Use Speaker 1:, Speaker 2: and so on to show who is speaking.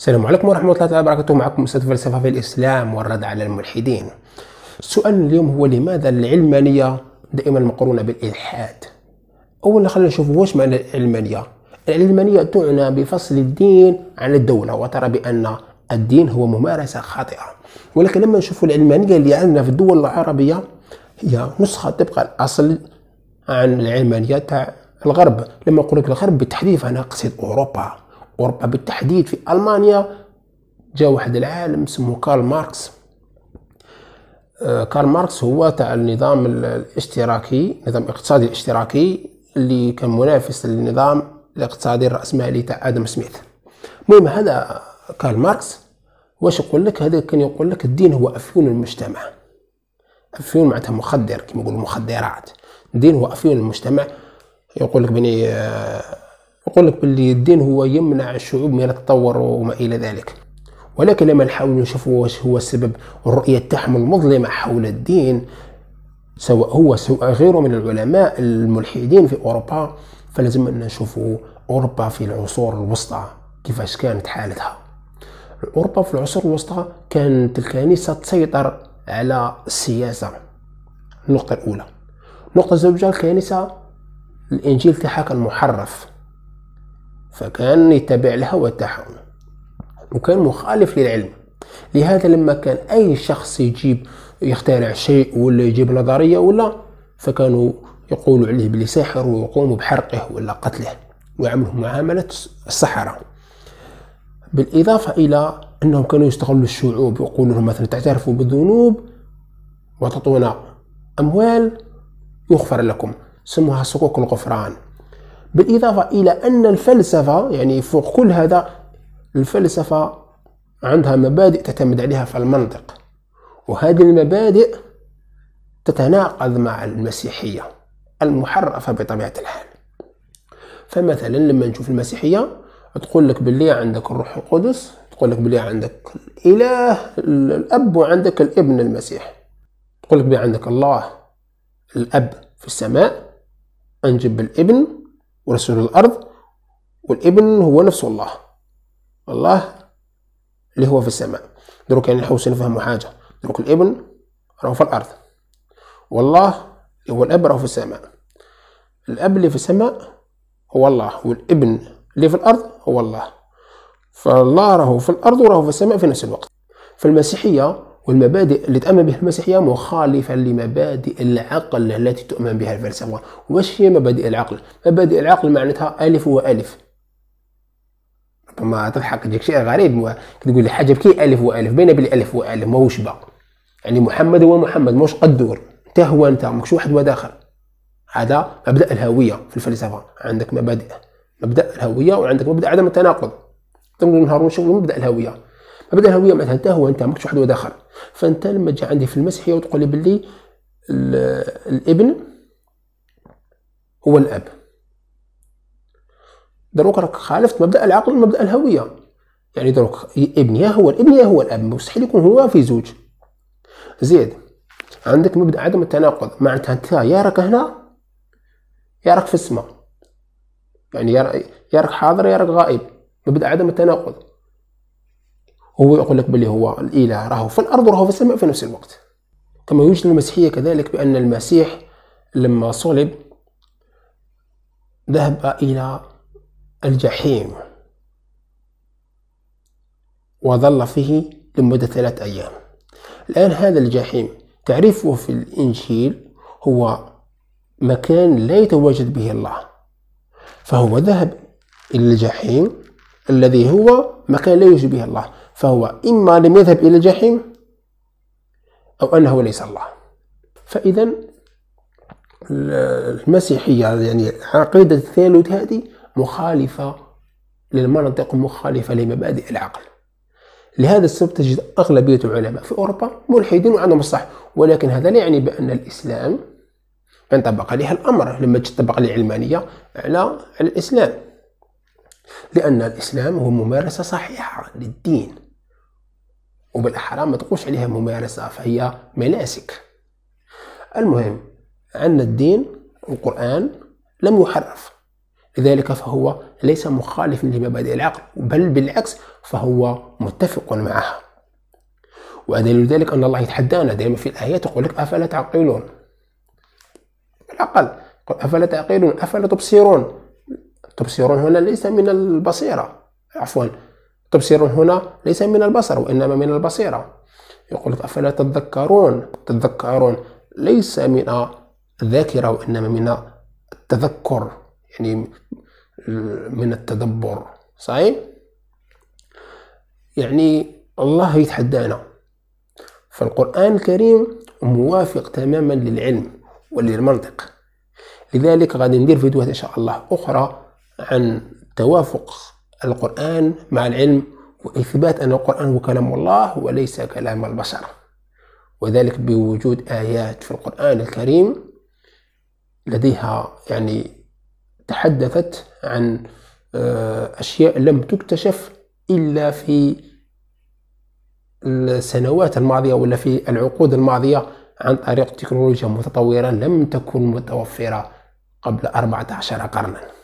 Speaker 1: السلام عليكم ورحمة الله تعالى وبركاته معكم أستاذ فلسفة في الإسلام والرد على الملحدين السؤال اليوم هو لماذا العلمانية دائما مقرونة بالإلحاد أولا خلينا نشوف واش معنى العلمانية العلمانية تعنى بفصل الدين عن الدولة وترى بأن الدين هو ممارسة خاطئة ولكن لما نشوف العلمانية اللي عندنا في الدول العربية هي نسخة تبقى الأصل عن العلمانية تاع الغرب لما نقول لك الغرب بالتحديد أنا أقصد أوروبا أوروبا بالتحديد في ألمانيا جاء واحد العالم اسمه كارل ماركس آه، كارل ماركس هو تاع النظام الاشتراكي نظام اقتصادي الاشتراكي اللي كان منافس للنظام الاقتصادي الرأسمالي تاع آدم سميث المهم هذا كارل ماركس واش يقول لك هذا كان يقول لك الدين هو أفيون المجتمع أفيون معناتها مخدر كما يقولوا مخدرات الدين هو أفيون المجتمع يقول لك بني آه، يقول لك باللي الدين هو يمنع الشعوب من التطور وما الى ذلك ولكن لما نحاول نشوف واش هو السبب الرؤية تاعهم المظلمة حول الدين سواء هو سواء غيره من العلماء الملحدين في أوروبا فلازم أن نشوفوا أوروبا في العصور الوسطى كيفاش كانت حالتها أوروبا في العصور الوسطى كانت الكنيسة تسيطر على السياسة النقطة الأولى النقطة الزوجة الكنيسة الإنجيل تاعها كان محرف فكان يتبع الهوى تاعهم وكان مخالف للعلم لهذا لما كان أي شخص يجيب يخترع شيء ولا يجيب نظرية ولا فكانوا يقولوا عليه بلي ساحر ويقوموا بحرقه ولا قتله ويعملوا معاملة السحرة بالإضافة إلى أنهم كانوا يستغلوا الشعوب يقولوا لهم مثلا تعترفوا بالذنوب وتعطونا أموال يغفر لكم سموها صكوك الغفران بالإضافة إلى أن الفلسفة يعني فوق كل هذا الفلسفة عندها مبادئ تعتمد عليها في المنطق وهذه المبادئ تتناقض مع المسيحية المحرفة بطبيعة الحال فمثلا لما نشوف المسيحية تقول لك باللي عندك الروح القدس تقول لك باللي عندك الإله الأب وعندك الابن المسيح تقول لك بلي عندك الله الأب في السماء أنجب الابن ورسول الأرض والابن هو نفس الله الله اللي هو في السماء دروك يعني نحوس نفهموا حاجة دروك الابن راهو في الأرض والله اللي هو الأب راهو في السماء الأب اللي في السماء هو الله والابن اللي في الأرض هو الله فالله راهو في الأرض وراهو في السماء في نفس الوقت فالمسيحية والمبادئ اللي تأمن بها المسيحية مخالفة لمبادئ العقل التي تؤمن بها الفلسفة واش هي مبادئ العقل؟ مبادئ العقل معناتها ألف وألف ربما تضحك تجيك شيء غريب تقول لي حاجة بكي ألف وألف بين بلي ألف وألف ماهوش بقى يعني محمد هو محمد ماهوش قدور انت هو انت ماكش واحد وداخل هذا مبدأ الهوية في الفلسفة عندك مبادئ مبدأ الهوية وعندك مبدأ عدم التناقض تنقول نهار ونشوف مبدأ الهوية ابدا الهويه معناتها انت هو انت ماكش واحد اخر فانت لما تجي عندي في المسيحيه وتقول لي باللي الابن هو الاب دروك راك خالفت مبدا العقل ومبدا الهويه يعني دروك ابن يا هو الابن يا هو الاب مستحيل يكون هو في زوج زيد عندك مبدا عدم التناقض معناتها انت يا راك هنا يا راك في السماء يعني يا راك حاضر يا راك غائب مبدا عدم التناقض وهو يقول لك بلي هو الاله راهو في الارض وراهو في السماء في نفس الوقت كما يوجد المسيحيه كذلك بان المسيح لما صلب ذهب الى الجحيم وظل فيه لمدة ثلاثة أيام الآن هذا الجحيم تعريفه في الإنجيل هو مكان لا يتواجد به الله فهو ذهب إلى الجحيم الذي هو مكان لا يوجد به الله فهو إما لم يذهب إلى الجحيم أو أنه ليس الله فإذا المسيحية يعني عقيدة الثالوث هذه مخالفة للمنطق مخالفة لمبادئ العقل لهذا السبب تجد أغلبية العلماء في أوروبا ملحدين وعندهم الصح ولكن هذا لا يعني بأن الإسلام انطبق عليها الأمر لما تطبق العلمانية على الإسلام لأن الإسلام هو ممارسة صحيحة للدين وبالاحرى ما تقولش عليها ممارسه فهي مناسك المهم ان الدين القران لم يحرف لذلك فهو ليس مخالف لمبادئ العقل بل بالعكس فهو متفق معها ودليل ذلك ان الله يتحدانا دائما في الايات يقول لك افلا تعقلون العقل افلا تعقلون افلا تبصرون تبصرون هنا ليس من البصيره عفوا تبصر هنا ليس من البصر وإنما من البصيرة يقول أفلا تذكرون تذكرون ليس من الذاكرة وإنما من التذكر يعني من التدبر صحيح يعني الله يتحدانا فالقرآن الكريم موافق تماما للعلم وللمنطق لذلك غادي ندير فيديوهات إن شاء الله أخرى عن توافق القرآن مع العلم وإثبات أن القرآن هو كلام الله وليس كلام البشر وذلك بوجود آيات في القرآن الكريم لديها يعني تحدثت عن آه، أشياء لم تكتشف إلا في السنوات الماضية ولا في العقود الماضية عن طريق تكنولوجيا متطورة لم تكن متوفرة قبل 14 قرنا